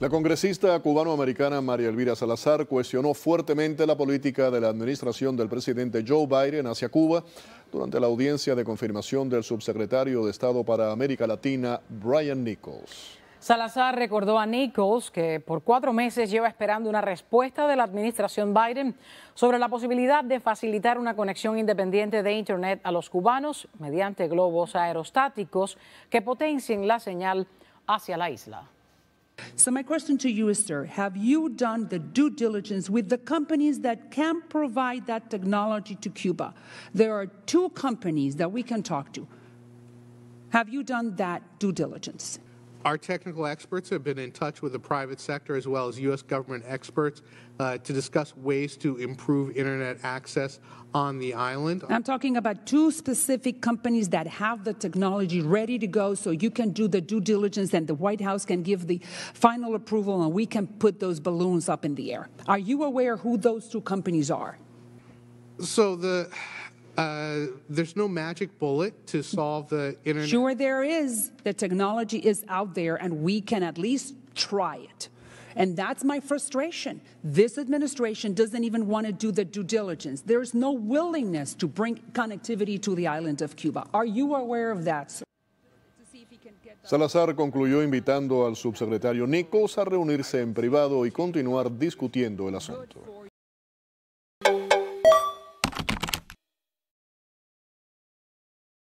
La congresista cubanoamericana María Elvira Salazar cuestionó fuertemente la política de la administración del presidente Joe Biden hacia Cuba durante la audiencia de confirmación del subsecretario de Estado para América Latina, Brian Nichols. Salazar recordó a Nichols que por cuatro meses lleva esperando una respuesta de la administración Biden sobre la posibilidad de facilitar una conexión independiente de Internet a los cubanos mediante globos aerostáticos que potencien la señal hacia la isla. So, my question to you is, sir, have you done the due diligence with the companies that can provide that technology to Cuba? There are two companies that we can talk to. Have you done that due diligence? Our technical experts have been in touch with the private sector as well as U.S. government experts uh, to discuss ways to improve internet access on the island. I'm talking about two specific companies that have the technology ready to go so you can do the due diligence and the White House can give the final approval and we can put those balloons up in the air. Are you aware who those two companies are? So the uh, there's no magic bullet to solve the internet. Sure, there is. The technology is out there, and we can at least try it. And that's my frustration. This administration doesn't even want to do the due diligence. There's no willingness to bring connectivity to the island of Cuba. Are you aware of that, sir? Salazar concluyó invitando al subsecretario Nichols a reunirse en privado y continuar discutiendo el asunto.